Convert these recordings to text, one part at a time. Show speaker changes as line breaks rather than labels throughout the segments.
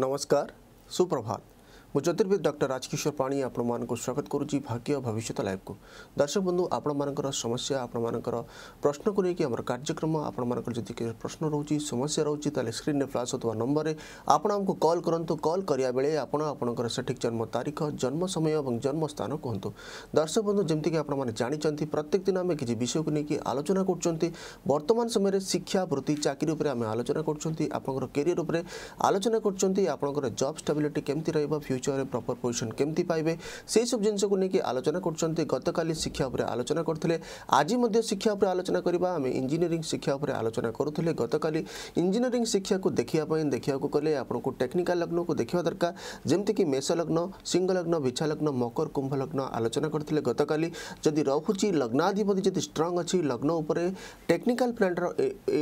नमस्कार सुप्रभात मुझद डर राजकिशोर पाणी आपण स्वागत करुँच भाग्य भविष्य तो लाइव को दर्शक बंधु आपण मान समस्या आपण मान प्रश्न को लेकिन कार्यक्रम आपण मान जी प्रश्न रोचे समस्या रोचे स्क्रीन में फ्लाश होता नंबर में आपण आमको कल करूँ कल कराया बेले आपर सठिक जन्म तारीख जन्म समय और जन्मस्थान कहतु दर्शक बंधु जमीक आपने जानते प्रत्येक दिन आम किसी विषय को लेकिन आलोचना करतमान समय शिक्षा वृत्ति चाकरी उपलोचना करियर उपलोचना करब स्टेबिलिटी केमती रहा फ्यूचर ପରିଚୟରେ ପ୍ରପର ପୋଜିସନ୍ କେମିତି ପାଇବେ ସେହିସବୁ ଜିନିଷକୁ ନେଇକି ଆଲୋଚନା କରୁଛନ୍ତି ଗତକାଲି ଶିକ୍ଷା ଉପରେ ଆଲୋଚନା କରୁଥିଲେ ଆଜି ମଧ୍ୟ ଶିକ୍ଷା ଉପରେ ଆଲୋଚନା କରିବା ଆମେ ଇଞ୍ଜିନିୟରିଂ ଶିକ୍ଷା ଉପରେ ଆଲୋଚନା କରୁଥିଲେ ଗତକାଲି ଇଞ୍ଜିନିୟରିଂ ଶିକ୍ଷାକୁ ଦେଖିବା ପାଇଁ ଦେଖିବାକୁ ଗଲେ ଆପଣଙ୍କୁ ଟେକ୍ନିକାଲ୍ ଲଗ୍ନକୁ ଦେଖିବା ଦରକାର ଯେମିତିକି ମେଷ ଲଗ୍ନ ସିଂହ ଲଗ୍ନ ବିଛା ଲଗ୍ନ ମକର କୁମ୍ଭ ଲଗ୍ନ ଆଲୋଚନା କରିଥିଲେ ଗତକାଲି ଯଦି ରହୁଛି ଲଗ୍ନାଧିପତି ଯଦି ଷ୍ଟ୍ରଙ୍ଗ ଅଛି ଲଗ୍ନ ଉପରେ ଟେକ୍ନିକାଲ୍ ପ୍ଲାନେଟ୍ର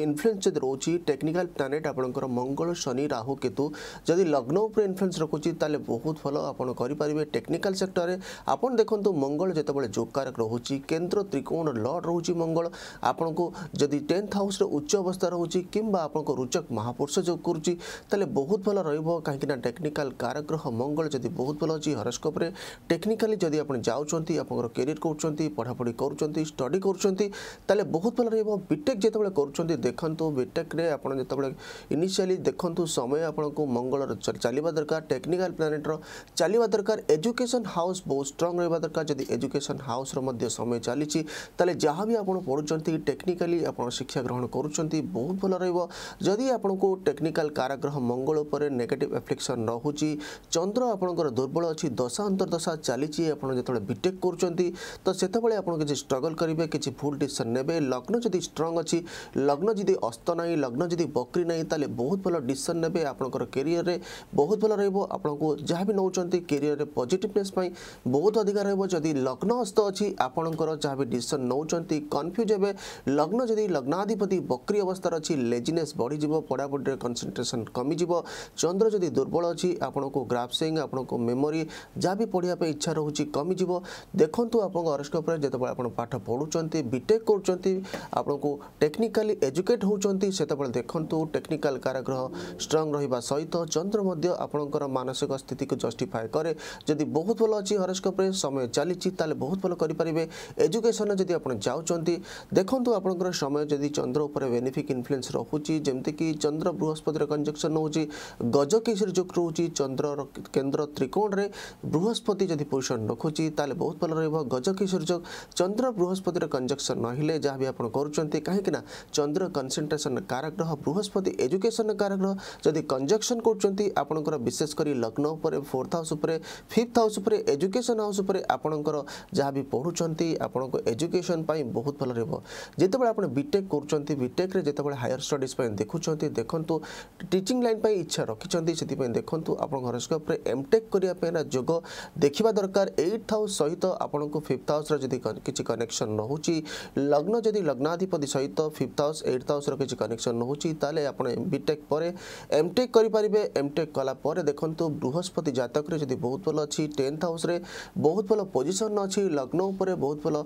ଇନଫ୍ଲୁଏନ୍ସ ଯଦି ରହୁଛି ଟେକ୍ନିକାଲ୍ ପ୍ଲାନେଟ୍ ଆପଣଙ୍କର ମଙ୍ଗଳ ଶନି ରାହୁ କେତୁ ଯଦି ଲଗ୍ନ ଉପରେ ଇନଫ୍ଲୁଏନ୍ସ ରଖୁଛି ତାହେଲେ ବହୁତ ବହୁତ ଭଲ ଆପଣ କରିପାରିବେ ଟେକ୍ନିକାଲ ସେକ୍ଟରରେ ଆପଣ ଦେଖନ୍ତୁ ମଙ୍ଗଳ ଯେତେବେଳେ ଯୋଗକାରକ ରହୁଛି କେନ୍ଦ୍ର ତ୍ରିକୋଣ ଲର୍ଡ଼ ରହୁଛି ମଙ୍ଗଳ ଆପଣଙ୍କୁ ଯଦି ଟେନ୍ଥ ହାଉସ୍ରେ ଉଚ୍ଚ ଅବସ୍ଥା ରହୁଛି କିମ୍ବା ଆପଣଙ୍କ ରୁଚକ ମହାପୁରୁଷ ଯୋଗ କରୁଛି ତାହେଲେ ବହୁତ ଭଲ ରହିବ କାହିଁକିନା ଟେକ୍ନିକାଲ କାରଗ୍ରହ ମଙ୍ଗଳ ଯଦି ବହୁତ ଭଲ ଅଛି ହରସ୍କୋପରେ ଟେକ୍ନିକାଲି ଯଦି ଆପଣ ଯାଉଛନ୍ତି ଆପଣଙ୍କର କ୍ୟାରିୟର କରୁଛନ୍ତି ପଢ଼ାପଢ଼ି କରୁଛନ୍ତି ଷ୍ଟଡ଼ି କରୁଛନ୍ତି ତାହେଲେ ବହୁତ ଭଲ ରହିବ ବିଟେକ୍ ଯେତେବେଳେ କରୁଛନ୍ତି ଦେଖନ୍ତୁ ବିଟେକ୍ରେ ଆପଣ ଯେତେବେଳେ ଇନିସିଆଲି ଦେଖନ୍ତୁ ସମୟ ଆପଣଙ୍କୁ ମଙ୍ଗଳର ଚାଲିବା ଦରକାର ଟେକ୍ନିକାଲ ପ୍ଲାନେଟ୍ର ଚାଲିବା ଦରକାର ଏଜୁକେସନ୍ ହାଉସ୍ ବହୁତ ଷ୍ଟ୍ରଙ୍ଗ ରହିବା ଦରକାର ଯଦି ଏଜୁକେସନ୍ ହାଉସ୍ର ମଧ୍ୟ ସମୟ ଚାଲିଛି ତାହେଲେ ଯାହା ବି ଆପଣ ପଢ଼ୁଛନ୍ତି ଟେକ୍ନିକାଲି ଆପଣ ଶିକ୍ଷା ଗ୍ରହଣ କରୁଛନ୍ତି ବହୁତ ଭଲ ରହିବ ଯଦି ଆପଣଙ୍କୁ ଟେକ୍ନିକାଲ କାରାଗ୍ରହ ମଙ୍ଗଳ ଉପରେ ନେଗେଟିଭ୍ ଆଫ୍ଲିକ୍ସନ୍ ରହୁଛି ଚନ୍ଦ୍ର ଆପଣଙ୍କର ଦୁର୍ବଳ ଅଛି ଦଶା ଅନ୍ତର୍ଦଶା ଚାଲିଛି ଆପଣ ଯେତେବେଳେ ବିଟେକ୍ କରୁଛନ୍ତି ତ ସେତେବେଳେ ଆପଣ କିଛି ଷ୍ଟ୍ରଗଲ୍ କରିବେ କିଛି ଭୁଲ୍ ଡିସିସନ୍ ନେବେ ଲଗ୍ନ ଯଦି ଷ୍ଟ୍ରଙ୍ଗ ଅଛି ଲଗ୍ନ ଯଦି ଅସ୍ତ ନାହିଁ ଲଗ୍ନ ଯଦି ବକ୍ରି ନାହିଁ ତାହେଲେ ବହୁତ ଭଲ ଡିସିସନ୍ ନେବେ ଆପଣଙ୍କର କ୍ୟାରିୟରରେ ବହୁତ ଭଲ ରହିବ ଆପଣଙ୍କୁ ଯାହା ବି ନେଉଛନ୍ତି କ୍ୟାରିୟରରେ ପଜିଟିଭନେସ୍ ପାଇଁ ବହୁତ ଅଧିକା ରହିବ ଯଦି ଲଗ୍ନ ହସ୍ତ ଅଛି ଆପଣଙ୍କର ଯାହା ବି ଡିସିସନ୍ ନେଉଛନ୍ତି କନଫ୍ୟୁଜ୍ ହେବେ ଲଗ୍ନ ଯଦି ଲଗ୍ନାଧିପତି ବକ୍ରି ଅବସ୍ଥାରେ ଅଛି ଲେଜିନେସ୍ ବଢ଼ିଯିବ ପଢ଼ାପଢ଼ିରେ କନସେନ୍ଟ୍ରେସନ୍ କମିଯିବ ଚନ୍ଦ୍ର ଯଦି ଦୁର୍ବଳ ଅଛି ଆପଣଙ୍କୁ ଗ୍ରାଫସିଂ ଆପଣଙ୍କୁ ମେମୋରି ଯାହା ବି ପଢ଼ିବା ପାଇଁ ଇଚ୍ଛା ରହୁଛି କମିଯିବ ଦେଖନ୍ତୁ ଆପଣଙ୍କ ଅରସ୍କୋପରେ ଯେତେବେଳେ ଆପଣ ପାଠ ପଢ଼ୁଛନ୍ତି ବିଟେକ୍ କରୁଛନ୍ତି ଆପଣଙ୍କୁ ଟେକ୍ନିକାଲି ଏଜୁକେଟ୍ ହେଉଛନ୍ତି ସେତେବେଳେ ଦେଖନ୍ତୁ ଟେକ୍ନିକାଲ କାରାଗ୍ରହ ଷ୍ଟ୍ରଙ୍ଗ ରହିବା ସହିତ ଚନ୍ଦ୍ର ମଧ୍ୟ ଆପଣଙ୍କର ମାନସିକ ସ୍ଥିତିକୁ জস্টিফাଏ କରେ ଯଦି ବହୁତ ଭଲ ଅଛି ହରସ୍କୋପରେ ସମୟ ଚାଲିଛି ତାହେଲେ ବହୁତ ଭଲ କରିପାରିବେ ଏଜୁକେସନ୍ରେ ଯଦି ଆପଣ ଯାଉଛନ୍ତି ଦେଖନ୍ତୁ ଆପଣଙ୍କର ସମୟ ଯଦି ଚନ୍ଦ୍ର ଉପରେ ବେନିଫିକ୍ ଇନଫ୍ଲୁଏନ୍ସ ରହୁଛି ଯେମିତିକି ଚନ୍ଦ୍ର ବୃହସ୍ପତିର କଞ୍ଜକ୍ସନ୍ ହେଉଛି ଗଜକେଶରୀ ଯୋଗ ରହୁଛି ଚନ୍ଦ୍ରର କେନ୍ଦ୍ର ତ୍ରିକୋଣରେ ବୃହସ୍ପତି ଯଦି ପୋଜିସନ୍ ରଖୁଛି ତାହେଲେ ବହୁତ ଭଲ ରହିବ ଗଜକେଶରୀ ଯୋଗ ଚନ୍ଦ୍ର ବୃହସ୍ପତିର କଞ୍ଜକ୍ସନ୍ ରହିଲେ ଯାହା ବି ଆପଣ କରୁଛନ୍ତି କାହିଁକିନା ଚନ୍ଦ୍ର କନସେନ୍ଟ୍ରେସନ୍ କାରକ ଗ୍ରହ ବୃହସ୍ପତି ଏଜୁକେସନ୍ କାରକ ଗ୍ରହ ଯଦି କଞ୍ଜକ୍ସନ୍ କରୁଛନ୍ତି ଆପଣଙ୍କର ବିଶେଷ କରି ଲଗ୍ନ ଉପରେ ফোর্থ হাউস উপরে ফিফ্থ হাউস উপরে এজুকেশন হাউস উপরে আপনার যা বি পড়ুঁচ আপনার এজুকেশন পাই বহুত ভাল রহব যেতবে আপনার বিটেক করছেন বিটেক্রে যেতবে হায়ার স্টডিজ পাই দেখুম দেখুন টিচিং লাইন পাই ইচ্ছা রাখিছেন সেপাই দেখুন আপনার হরস্কোপে এমটেক করা না যোগ দেখা দরকার এইট হাউস সহিত আপনার ফিফ্থ হাউসর যদি কিছু কনেকশন রহুচি লগ্ন যদি লগ্নাধিপতি সহিত ফিফ্থ হাউস এইট হাউসর কিছু কনেকশন রহুচি তাহলে আপনার বিটেক পরে এমটেক করে পারে এমটেক কলা পরে দেখুন বৃহস্পতি ଅଛନ୍ତି ଜାତକରେ ଯଦି ବହୁତ ଭଲ ଅଛି ଟେନ୍ଥ ହାଉସ୍ରେ ବହୁତ ଭଲ ପୋଜିସନ୍ ଅଛି ଲଗ୍ନ ଉପରେ ବହୁତ ଭଲ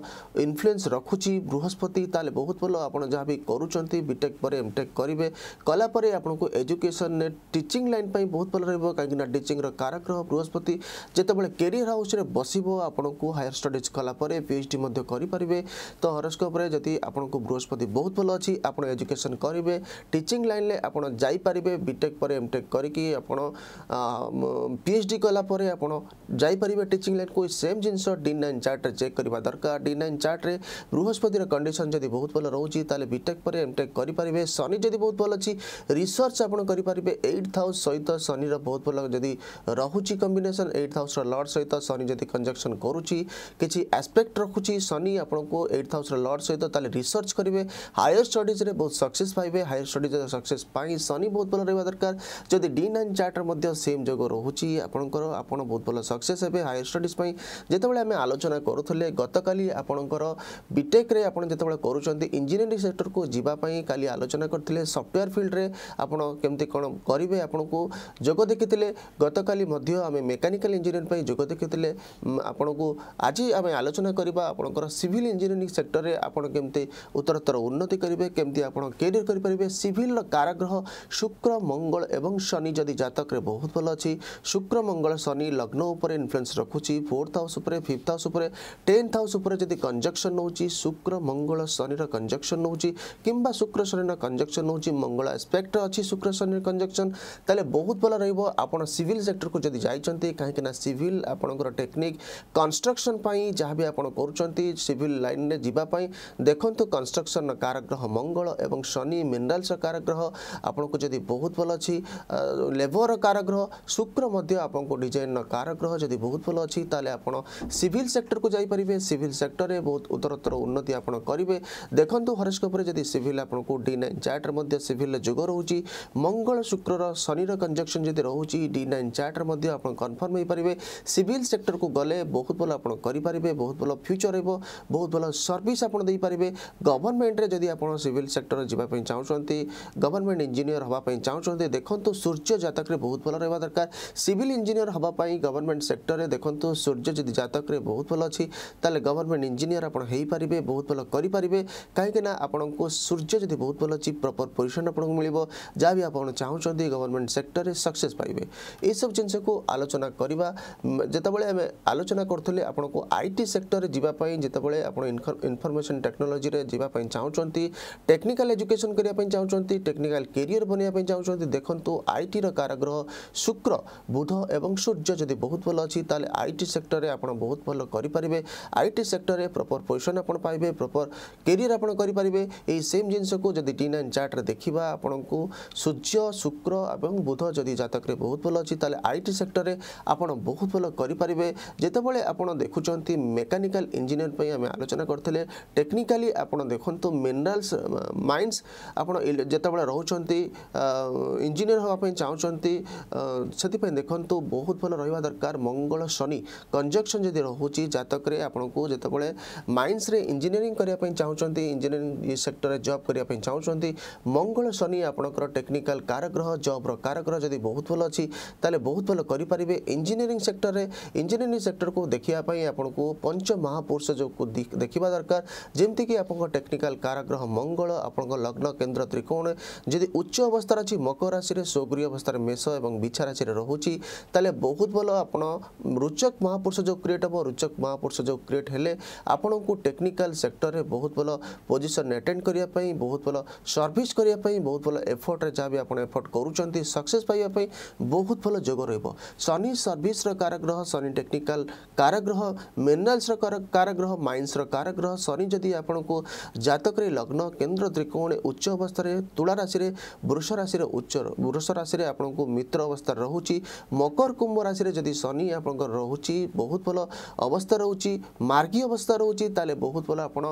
ଇନଫ୍ଲୁଏନ୍ସ ରଖୁଛି ବୃହସ୍ପତି ତାହେଲେ ବହୁତ ଭଲ ଆପଣ ଯାହା ବି କରୁଛନ୍ତି ବିଟେକ୍ ପରେ ଏମ୍ଟେକ୍ କରିବେ କଲା ପରେ ଆପଣଙ୍କୁ ଏଜୁକେସନ୍ରେ ଟିଚିଂ ଲାଇନ୍ ପାଇଁ ବହୁତ ଭଲ ରହିବ କାହିଁକିନା ଟିଚିଂର କାରାଗ୍ରହ ବୃହସ୍ପତି ଯେତେବେଳେ କେରିୟର ହାଉସ୍ରେ ବସିବ ଆପଣଙ୍କୁ ହାୟର ଷ୍ଟଡ଼ିଜ୍ କଲା ପରେ ଏଚ୍ ଡି ମଧ୍ୟ କରିପାରିବେ ତ ହରସ୍କୋପ୍ରେ ଯଦି ଆପଣଙ୍କୁ ବୃହସ୍ପତି ବହୁତ ଭଲ ଅଛି ଆପଣ ଏଜୁକେସନ୍ କରିବେ ଟିଚିଂ ଲାଇନ୍ରେ ଆପଣ ଯାଇପାରିବେ ବିଟେକ୍ ପରେ ଏମ୍ଟେକ୍ କରିକି ଆପଣ ପି पीएचडी कलापर आपड़ टीचिंग लाइन को सेम जिन डी नाइन चार्ट्रे चेक करने दरकार डी नाइन चार्ट्रे बृहस्पति कंडीशन जब बहुत भल रही है बीटेक पर एमटेक् शनि जब बहुत भल अच्छी रिसर्च आपरें एट हाउस सहित शनि बहुत भल जब रोच कम्बेसन एट हाउस लड सहित शनि जब कंजक्शन करुच्ची किसी आसपेक्ट रखुच्छी शनि आपको एट हाउस लड सहित रिसर्च करेंगे हायर स्टडीज बहुत सक्सेस पाए हायर स्टडीज सक्से शनि बहुत भल रहा दरकार जदि डी नाइन चार्ट्रे सेम जो रोच ଆପଣଙ୍କର ଆପଣ ବହୁତ ଭଲ ସକ୍ସେସ୍ ହେବେ ହାୟର ଷ୍ଟଡ଼ିଜ୍ ପାଇଁ ଯେତେବେଳେ ଆମେ ଆଲୋଚନା କରୁଥିଲେ ଗତକାଲି ଆପଣଙ୍କର ବିଟେକ୍ରେ ଆପଣ ଯେତେବେଳେ କରୁଛନ୍ତି ଇଞ୍ଜିନିୟରିଂ ସେକ୍ଟରକୁ ଯିବା ପାଇଁ କାଲି ଆଲୋଚନା କରିଥିଲେ ସଫ୍ଟୱେୟାର ଫିଲ୍ଡରେ ଆପଣ କେମିତି କ'ଣ କରିବେ ଆପଣଙ୍କୁ ଯୋଗ ଦେଖିଥିଲେ ଗତକାଲି ମଧ୍ୟ ଆମେ ମେକାନିକାଲ ଇଞ୍ଜିନିୟରିଂ ପାଇଁ ଯୋଗ ଦେଖିଥିଲେ ଆପଣଙ୍କୁ ଆଜି ଆମେ ଆଲୋଚନା କରିବା ଆପଣଙ୍କର ସିଭିଲ୍ ଇଞ୍ଜିନିୟରିଂ ସେକ୍ଟରରେ ଆପଣ କେମିତି ଉତ୍ତରୋତ୍ତର ଉନ୍ନତି କରିବେ କେମିତି ଆପଣ କ୍ୟାରିୟର କରିପାରିବେ ସିଭିଲ୍ର କାରାଗ୍ରହ ଶୁକ୍ର ମଙ୍ଗଳ ଏବଂ ଶନି ଯଦି ଜାତକରେ ବହୁତ ଭଲ ଅଛି ଶୁକ୍ର শুক্র মঙ্গল শনি লগ্ন উপরে ইনফ্লুয়েন্স রাখুছি ফোর্থ হাউস উপরে ফিফ্থ হাউস উপরে টেন্থ হাউস উপরে যদি কনজকশন নেଉଛି শুক্র মঙ্গল শনির কনজকশন নেଉଛି কিংবা শুক্র শনির কনজকশন নেଉଛି মঙ্গল আসপেক্ট ଅଛି শুକ୍ର ଶନିର କଞ୍ଜକ୍ସନ୍ ତାହେଲେ ବହୁତ ଭଲ ରହିବ ଆପଣ ସିଭିଲ୍ ସେକ୍ଟରକୁ ଯଦି ଯାଇଛନ୍ତି କାହିଁକିନା ସିଭିଲ୍ ଆପଣଙ୍କର ଟେକ୍ନିକ୍ କନଷ୍ଟ୍ରକ୍ସନ୍ ପାଇଁ ଯାହା ବି ଆପଣ କରୁଛନ୍ତି ସିଭିଲ୍ ଲାଇନ୍ରେ ଯିବା ପାଇଁ ଦେଖନ୍ତୁ କନଷ୍ଟ୍ରକ୍ସନ୍ର କାରଗ୍ରହ ମଙ୍ଗଳ ଏବଂ ଶନି ମିନେରାଲ୍ସର କାରଗ୍ରହ ଆପଣଙ୍କୁ ଯଦି ବହୁତ ଭଲ ଅଛି ଲେବର୍ର କାରଗ୍ରହ ଶୁକ୍ର ମଧ୍ୟ आपको डिजाइन कार ग्रह जदि बहुत भल अच्छी तेल आपड़ सिभिल सेक्टर को जापरेंगे सिभिल सेक्टर में बहुत उत्तरोत्तर उन्नति आपड़ करेंगे देखते हरस्कोप जदि सिभिल आपको डी नाइन चार्ट्रे सिभिल जुग रोच मंगल शुक्र शनि कंजक्शन जी रोच डी नाइन चार्टर आप कनफर्म हो पारे सिभिल सेक्टर को गले बहुत भल आप करेंगे बहुत भल फ्यूचर हो बहुत भल सर्विस आपारे गवर्नमेंट जदि आप सिभिल सेक्टर जावाप चाहूँ गवर्नमेंट इंजीनियर हाँपाई चाहते देखो सूर्य जतक बहुत भल रहा दरकार सिभिल ইঞ্জিনিয়র হওয়া পাই গভর্নমেন্ট সেক্টরে দেখুন সূর্য যদি জাতকরে বহু ভাল অলে গভর্নমেন্ট ইঞ্জিনিয়র আপনার হয়ে পে বহু ভাল করে পারে কিনা আপনার সূর্য যদি বহু ভাল অছি প্রপর পজিশন আপনার মিলব যা আপনার চাহুমান গভর্নমেন্ট সেক্টরে সকসেস পাইবে এইসব জিনিসক আলোচনা করা যেতবে আমি আলোচনা করলে আপনার আইটি সেক্টরে যাওয়া যেতবে আপনার ইনফরমেশন টেকনোলোজি যা চাহুমান টেকনিকাল এজুকেশন করা চাহুমান টেকনিকাল কেয়ার বনাইয়া চাহুমান দেখুন আইটি কারাগ্রহ শুক্র বুধ এবং সূর্য যদি বহুত ভালো আছে তাহলে আইটি সেক্টরে আপনার বহুত ভালো করে আইটি সেক্টরে প্রপর পজিশন আপনার পাইবে প্রপর কেরিয়ার আপনার করে এই সেম জিনিসকে যদি টি নাইন চার্টরে দেখা আপনার সূর্য শুক্র এবং বুধ যদি জাতকরে বহুত ভালো আছে তাহলে আইটি সেক্টরে আপনার বহুত ভালো করে যেতবে আপনার দেখুম মেকানিকাল ইঞ্জিনিয়ার পাই আমি আলোচনা করলে টেকনিকালি আপনার দেখুন মিনারেলস মাইন্স আপনার যেতবে রোচান ইঞ্জিনিয়ার হওয়া চাহিদা সেপাই দেখুন କିନ୍ତୁ ବହୁତ ଭଲ ରହିବା ଦରକାର ମଙ୍ଗଳ ଶନି କଞ୍ଜକ୍ସନ୍ ଯଦି ରହୁଛି ଜାତକରେ ଆପଣଙ୍କୁ ଯେତେବେଳେ ମାଇନ୍ସରେ ଇଞ୍ଜିନିୟରିଂ କରିବା ପାଇଁ ଚାହୁଁଛନ୍ତି ଇଞ୍ଜିନିୟରିଂ ସେକ୍ଟରରେ ଜବ୍ କରିବା ପାଇଁ ଚାହୁଁଛନ୍ତି ମଙ୍ଗଳ ଶନି ଆପଣଙ୍କର ଟେକ୍ନିକାଲ କାରଗ୍ରହ ଜବ୍ର କାରଗ୍ରହ ଯଦି ବହୁତ ଭଲ ଅଛି ତାହେଲେ ବହୁତ ଭଲ କରିପାରିବେ ଇଞ୍ଜିନିୟରିଂ ସେକ୍ଟରରେ ଇଞ୍ଜିନିୟରିଂ ସେକ୍ଟରକୁ ଦେଖିବା ପାଇଁ ଆପଣଙ୍କୁ ପଞ୍ଚ ମହାପୁରୁଷ ଯୋଗକୁ ଦେଖିବା ଦରକାର ଯେମିତିକି ଆପଣଙ୍କ ଟେକ୍ନିକାଲ କାରଗ୍ରହ ମଙ୍ଗଳ ଆପଣଙ୍କ ଲଗ୍ନ କେନ୍ଦ୍ର ତ୍ରିକୋଣ ଯଦି ଉଚ୍ଚ ଅବସ୍ଥାରେ ଅଛି ମକର ରାଶିରେ ସ୍ୱଗୃହ ଅବସ୍ଥାରେ ମେଷ ଏବଂ ବିଛା ରାଶିରେ ରହୁଛି ତାହେଲେ ବହୁତ ଭଲ ଆପଣ ରୋଚକ ମହାପୁରୁଷ ଯେଉଁ କ୍ରିଏଟ୍ ହେବ ରୋଚକ ମହାପୁରୁଷ ଯେଉଁ କ୍ରିଏଟ୍ ହେଲେ ଆପଣଙ୍କୁ ଟେକ୍ନିକାଲ୍ ସେକ୍ଟରରେ ବହୁତ ଭଲ ପୋଜିସନ୍ ଆଟେଣ୍ଡ କରିବା ପାଇଁ ବହୁତ ଭଲ ସର୍ଭିସ୍ କରିବା ପାଇଁ ବହୁତ ଭଲ ଏଫର୍ଟରେ ଯାହା ବି ଆପଣ ଏଫର୍ଟ କରୁଛନ୍ତି ସକ୍ସେସ୍ ପାଇବା ପାଇଁ ବହୁତ ଭଲ ଯୋଗ ରହିବ ଶନି ସର୍ଭିସ୍ର କାରଗ୍ରହ ଶନି ଟେକ୍ନିକାଲ୍ କାରଗ୍ରହ ମିନେରାଲ୍ସର କାରଗ୍ରହ ମାଇନ୍ସର କାରଗ୍ରହ ଶନି ଯଦି ଆପଣଙ୍କୁ ଜାତକରେ ଲଗ୍ନ କେନ୍ଦ୍ର ତ୍ରିକୋଣରେ ଉଚ୍ଚ ଅବସ୍ଥାରେ ତୁଳା ରାଶିରେ ବୃଷ ରାଶିରେ ଉଚ୍ଚ ବୃଷ ରାଶିରେ ଆପଣଙ୍କୁ ମିତ୍ର ଅବସ୍ଥା ରହୁଛି ମକର କୁମ୍ଭ ରାଶିରେ ଯଦି ଶନି ଆପଣଙ୍କର ରହୁଛି ବହୁତ ଭଲ ଅବସ୍ଥା ରହୁଛି ମାର୍ଗୀ ଅବସ୍ଥା ରହୁଛି ତାହେଲେ ବହୁତ ଭଲ ଆପଣ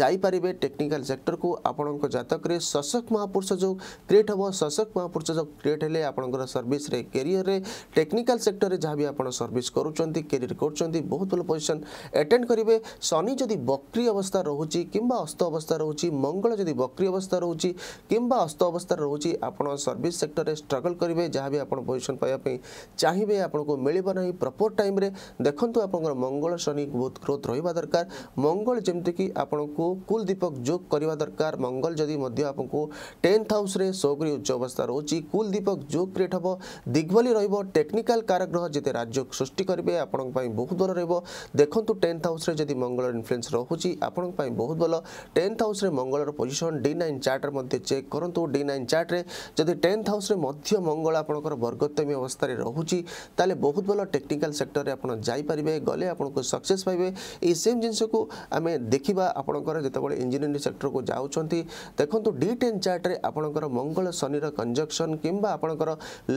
ଯାଇପାରିବେ ଟେକ୍ନିକାଲ ସେକ୍ଟରକୁ ଆପଣଙ୍କ ଜାତକରେ ସଶକ ମହାପୁରୁଷ ଯେଉଁ କ୍ରିଏଟ୍ ହେବ ସଶକ ମହାପୁରୁଷ ଯେଉଁ କ୍ରିଏଟ୍ ହେଲେ ଆପଣଙ୍କର ସର୍ଭିସରେ କ୍ୟାରିୟରରେ ଟେକ୍ନିକାଲ ସେକ୍ଟରରେ ଯାହା ବି ଆପଣ ସର୍ଭିସ୍ କରୁଛନ୍ତି କ୍ୟାରିୟର କରୁଛନ୍ତି ବହୁତ ଭଲ ପୋଜିସନ୍ ଆଟେଣ୍ଡ କରିବେ ଶନି ଯଦି ବକ୍ରି ଅବସ୍ଥା ରହୁଛି କିମ୍ବା ଅସ୍ତ ଅବସ୍ଥା ରହୁଛି ମଙ୍ଗଳ ଯଦି ବକ୍ରି ଅବସ୍ଥା ରହୁଛି କିମ୍ବା ଅସ୍ତ ଅବସ୍ଥାରେ ରହୁଛି ଆପଣ ସର୍ଭିସ୍ ସେକ୍ଟରରେ ଷ୍ଟ୍ରଗଲ୍ କରିବେ ଯାହା ବି ଆପଣ ପୋଜିସନ୍ ପାଇବା ପାଇଁ চাহিবে আপনার মিলব না প্রপর টাইমে দেখুন আপনার মঙ্গল শনি বুধ গ্রোথ রহবা দরকার মঙ্গল যেমিকি আপনার কুল দীপক যোগ করা দরকার মঙ্গল যদি আপনার টেন্থ হাউসে সৌগ্রী উচ্চ অবস্থা রয়েছে কুল দীপক যোগ ক্রিয়েট হব দিগ্বলি রহব টেকনিকাল কারগ্রহ যেতে রাজ্য সৃষ্টি করবে আপনার বহু ভাল রহব দেখুন টেন্থ হাউসে যদি মঙ্গল ইনফ্লুয়েন্স রয়েছে আপনার বহু ভাল টেন্থ হাউসে মঙ্গলর পজিশন ডি নাইন চার্টরে মধ্যে চেক করতু ডি নাইন চার্টরে যদি টেন্থ হাউসে মধ্য মঙ্গল আপনার বর্গতমী অবস্থায় রয়েছে ରହୁଛି ତାହେଲେ ବହୁତ ଭଲ ଟେକ୍ନିକାଲ ସେକ୍ଟରରେ ଆପଣ ଯାଇପାରିବେ ଗଲେ ଆପଣଙ୍କୁ ସକ୍ସେସ୍ ପାଇବେ ଏଇ ସେମ୍ ଜିନିଷକୁ ଆମେ ଦେଖିବା ଆପଣଙ୍କର ଯେତେବେଳେ ଇଞ୍ଜିନିୟରିଂ ସେକ୍ଟରକୁ ଯାଉଛନ୍ତି ଦେଖନ୍ତୁ ଡି ଟେନ୍ ଚାର୍ଟରେ ଆପଣଙ୍କର ମଙ୍ଗଳ ଶନିର କଞ୍ଜକ୍ସନ୍ କିମ୍ବା ଆପଣଙ୍କର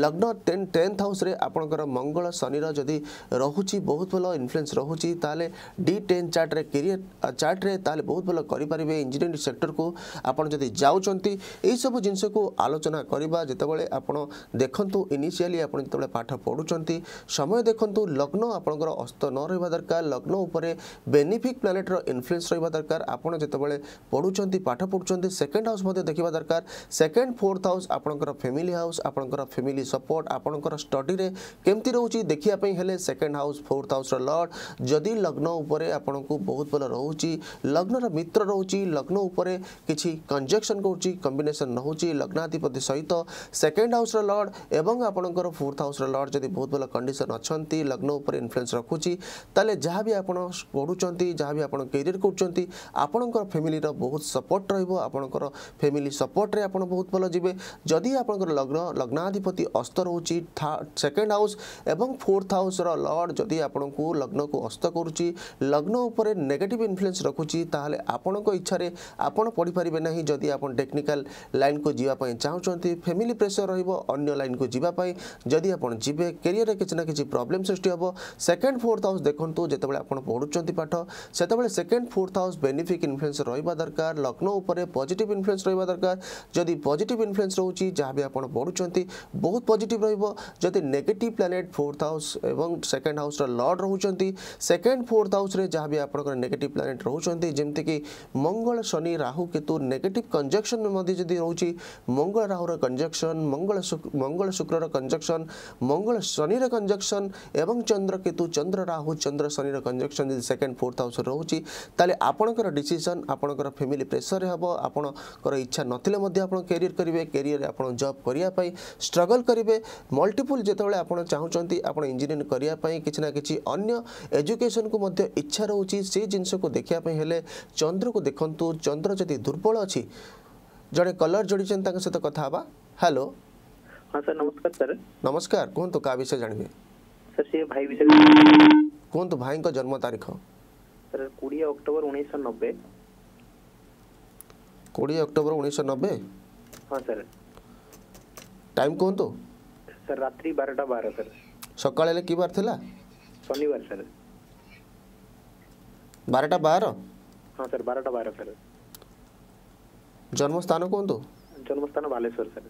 ଲଗ୍ନ ଟେନ୍ ଟେନ୍ଥ ହାଉସ୍ରେ ଆପଣଙ୍କର ମଙ୍ଗଳ ଶନିର ଯଦି ରହୁଛି ବହୁତ ଭଲ ଇନଫ୍ଲୁଏନ୍ସ ରହୁଛି ତାହେଲେ ଡି ଟେନ୍ ଚାର୍ଟରେ କ୍ୟାରିୟର ଚାର୍ଟରେ ତାହେଲେ ବହୁତ ଭଲ କରିପାରିବେ ଇଞ୍ଜିନିୟରିଂ ସେକ୍ଟରକୁ ଆପଣ ଯଦି ଯାଉଛନ୍ତି ଏହିସବୁ ଜିନିଷକୁ ଆଲୋଚନା କରିବା ଯେତେବେଳେ ଆପଣ ଦେଖନ୍ତୁ ଇନିସିଆଲି ଆପଣ ଯେତେବେଳେ ପାଠ ପାଠ ପଢ଼ୁଛନ୍ତି ସମୟ ଦେଖନ୍ତୁ ଲଗ୍ନ ଆପଣଙ୍କର ଅସ୍ତ ନ ରହିବା ଦରକାର ଲଗ୍ନ ଉପରେ ବେନିଫିକ୍ ପ୍ଲାନେଟ୍ର ଇନଫ୍ଲୁଏନ୍ସ ରହିବା ଦରକାର ଆପଣ ଯେତେବେଳେ ପଢ଼ୁଛନ୍ତି ପାଠ ପଢ଼ୁଛନ୍ତି ସେକେଣ୍ଡ ହାଉସ୍ ମଧ୍ୟ ଦେଖିବା ଦରକାର ସେକେଣ୍ଡ ଫୋର୍ଥ ହାଉସ୍ ଆପଣଙ୍କର ଫ୍ୟାମିଲି ହାଉସ୍ ଆପଣଙ୍କର ଫ୍ୟାମିଲି ସପୋର୍ଟ ଆପଣଙ୍କର ଷ୍ଟଡ଼ିରେ କେମିତି ରହୁଛି ଦେଖିବା ପାଇଁ ହେଲେ ସେକେଣ୍ଡ ହାଉସ୍ ଫୋର୍ଥ ହାଉସ୍ର ଲର୍ଡ଼ ଯଦି ଲଗ୍ନ ଉପରେ ଆପଣଙ୍କୁ ବହୁତ ଭଲ ରହୁଛି ଲଗ୍ନର ମିତ୍ର ରହୁଛି ଲଗ୍ନ ଉପରେ କିଛି କଞ୍ଜକ୍ସନ୍ କରୁଛି କମ୍ବିନେସନ୍ ରହୁଛି ଲଗ୍ନାଧିପତି ସହିତ ସେକେଣ୍ଡ ହାଉସ୍ର ଲର୍ଡ଼ ଏବଂ ଆପଣଙ୍କର ଫୋର୍ଥ ହାଉସ୍ର ଲର୍ଡ଼ লর্ড যদি ବହୁତ ଭଲ କଣ୍ଡିସନ୍ ଅଛନ୍ତି ଲଗ୍ନ ଉପରେ ଇନଫ୍ଲୁଏନ୍ସ ରଖୁଛି ତାହେଲେ ଯାହା ବି ଆପଣ ପଢ଼ୁଛନ୍ତି ଯାହା ବି ଆପଣ କ୍ୟାରିୟର୍ କରୁଛନ୍ତି ଆପଣଙ୍କର ଫ୍ୟାମିଲିର ବହୁତ ସପୋର୍ଟ ରହିବ ଆପଣଙ୍କର ଫ୍ୟାମିଲି ସପୋର୍ଟରେ ଆପଣ ବହୁତ ଭଲ ଯିବେ ଯଦି ଆପଣଙ୍କର ଲଗ୍ନ ଲଗ୍ନାଧିପତି ଅସ୍ତ ରହୁଛି ସେକେଣ୍ଡ ହାଉସ୍ ଏବଂ ଫୋର୍ଥ ହାଉସ୍ର ଲର୍ଡ଼ ଯଦି ଆପଣଙ୍କୁ ଲଗ୍ନକୁ ଅସ୍ତ କରୁଛି ଲଗ୍ନ ଉପରେ ନେଗେଟିଭ୍ ଇନଫ୍ଲୁଏନ୍ସ ରଖୁଛି ତାହେଲେ ଆପଣଙ୍କ ଇଚ୍ଛାରେ ଆପଣ ପଢ଼ିପାରିବେ ନାହିଁ ଯଦି ଆପଣ ଟେକ୍ନିକାଲ ଲାଇନ୍କୁ ଯିବା ପାଇଁ ଚାହୁଁଛନ୍ତି ଫ୍ୟାମିଲି ପ୍ରେସର ରହିବ ଅନ୍ୟ ଲାଇନ୍କୁ ଯିବା ପାଇଁ ଯଦି ଆପଣ जी कैरियर में किसी ना कि प्रोब्लेम सृष्टि हे सेकेंड फोर्थ हाउस देखो जो आप पढ़ुं पाठ से second fourth house benefic influence रहा दरकार लग्न उपर पजिट इनफ्लुएंस रहा दरकार जब पजिट इनफ्लुएंस रोच जहाँ भी आप पढ़ुं बहुत पजिट रही नेगेट प्लानेट फोर्थ हाउस और सेकेंड हाउस लर्ड रोच्च सेकेंड फोर्थ हाउस जहाँ भी आप नेगेट प्लानेट रोचे जमीती मंगल शनि राहु केतु नेगेट कंजक्शन में मध्य रोचे मंगल राहुर कंजक्शन मंगल मंगल शुक्र कंजक्शन मंगल মঙ্গল শনির কনজকশন এবং চন্দ্র কেতু চন্দ্র রাহু চন্দ্র শনির কনজকশন যদি সেকেন্ড ফোর্থ হাউসরে রয়েছে তাহলে আপনার ডিসিশন আপনার ফ্যামিলি প্রেসরে হব আপনার ইচ্ছা নথিলে মধ্যে আপনার ক্যারিয়ার করবে ক্যারিয়ারে আপনার জব করা স্ট্রগল করবে মল্টিপুল যেতবে আপনার চাহুমান আপনার ইঞ্জিনিয়ারিং করা কিছু না কিছু অন্য এজুকেশন কু মধ্যে ইচ্ছা রয়েছে সেই জিনিসকে দেখা হলে চন্দ্রকে দেখুন চন্দ্র যদি দুর্বল অ জনে কলর যোড়ি তাঙ্ সহ কথা হবা হ্যালো हाँ सर नमस्कार सर नमस्कार कौन तो का विषय जानिबे सर से भाई विषय कौन तो भाई को जन्म तारीख सर 20 अक्टूबर 1990 20 अक्टूबर 1990 हां सर टाइम कौन तो सर रात्रि 12टा 12 सर सकाळ की बार थिला शनिवार सर 12टा 12 हां सर 12टा 12 सर जन्म स्थान कौन तो जन्म स्थान बालेश्वर सर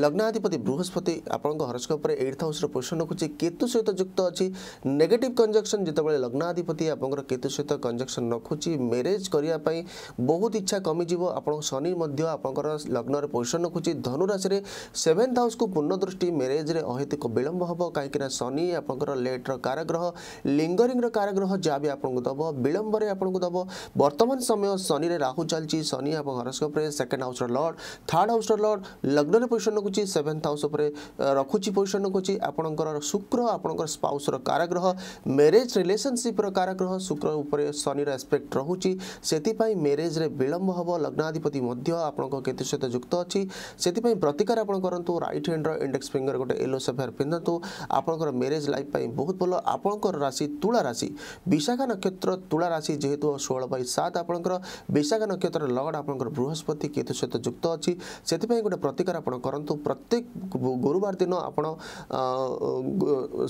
ଲଗ୍ନାଧିପତି ବୃହସ୍ପତି ଆପଣଙ୍କ ହରସ୍କୋପରେ ଏଇଟ୍ ହାଉସ୍ର ପୋଜିସନ୍ ରଖୁଛି କେତୁ ସହିତ ଯୁକ୍ତ ଅଛି ନେଗେଟିଭ୍ କଞ୍ଜକ୍ସନ୍ ଯେତେବେଳେ ଲଗ୍ନାଧିପତି ଆପଣଙ୍କର କେତୁ ସହିତ କଞ୍ଜକ୍ସନ୍ ରଖୁଛି ମ୍ୟାରେଜ୍ କରିବା ପାଇଁ ବହୁତ ଇଚ୍ଛା କମିଯିବ ଆପଣଙ୍କ ଶନି ମଧ୍ୟ ଆପଣଙ୍କର ଲଗ୍ନରେ ପୋଜିସନ୍ ରଖୁଛି ଧନୁରାଶିରେ ସେଭେନ୍ଥ ହାଉସ୍କୁ ପୂର୍ଣ୍ଣ ଦୃଷ୍ଟି ମ୍ୟାରେଜ୍ରେ ଅହେତୁକ ବିଳମ୍ବ ହେବ କାହିଁକିନା ଶନି ଆପଣଙ୍କର ଲେଟ୍ର କାରାଗ୍ରହ ଲିଙ୍ଗରିଂର କାରାଗ୍ରହ ଯାହା ବି ଆପଣଙ୍କୁ ଦେବ ବିଳମ୍ବରେ ଆପଣଙ୍କୁ ଦେବ ବର୍ତ୍ତମାନ ସମୟ ଶନିରେ ରାହୁ ଚାଲିଛି ଶନି ଆପଣଙ୍କ ହରସ୍କୋପରେ ସେକେଣ୍ଡ ହାଉସ୍ର ଲର୍ଡ଼ ଥାର୍ଡ଼ ହାଉସ୍ର ଲର୍ଡ଼ ଲଗ୍ନରେ ପୋଜିସନ୍ ରଖୁଛି ସେଭେନ୍ଥ ହାଉସ୍ ଉପରେ ରଖୁଛି ପୋଜିସନ୍ ରଖୁଛି ଆପଣଙ୍କର ଶୁକ୍ର ଆପଣଙ୍କର ସ୍ପାଉସ୍ର କାରାଗ୍ରହ ମ୍ୟାରେଜ୍ ରିଲେସନସିପ୍ର କାରାଗ୍ରହ ଶୁକ୍ର ଉପରେ ଶନିର ଆସ୍ପେକ୍ଟ ରହୁଛି ସେଥିପାଇଁ ମ୍ୟାରେଜ୍ରେ ବିଳମ୍ବ ହେବ ଲଗ୍ନାଧିପତି ମଧ୍ୟ ଆପଣଙ୍କ କେତୁ ସହିତ ଯୁକ୍ତ ଅଛି ସେଥିପାଇଁ ପ୍ରତିକାର ଆପଣ କରନ୍ତୁ ରାଇଟ୍ ହ୍ୟାଣ୍ଡର ଇଣ୍ଡେକ୍ସ ଫିଙ୍ଗର ଗୋଟେ ୟେଲୋ ସେଫେୟାର ପିନ୍ଧନ୍ତୁ ଆପଣଙ୍କର ମ୍ୟାରେଜ୍ ଲାଇଫ୍ ପାଇଁ ବହୁତ ଭଲ ଆପଣଙ୍କର ରାଶି ତୁଳା ରାଶି ବିଶାଖା ନକ୍ଷତ୍ର ତୁଳା ରାଶି ଯେହେତୁ ଷୋହଳ ବାଇ ସାତ ଆପଣଙ୍କର ବିଶାଖା ନକ୍ଷତ୍ରର ଲଗଡ଼ ଆପଣଙ୍କର ବୃହସ୍ପତି କେତୁ ସହିତ ଯୁକ୍ତ ଅଛି ସେଥିପାଇଁ ଗୋଟେ ପ୍ରତିକାର ଆପଣ କରନ୍ତୁ କିନ୍ତୁ ପ୍ରତ୍ୟେକ ଗୁରୁବାର ଦିନ ଆପଣ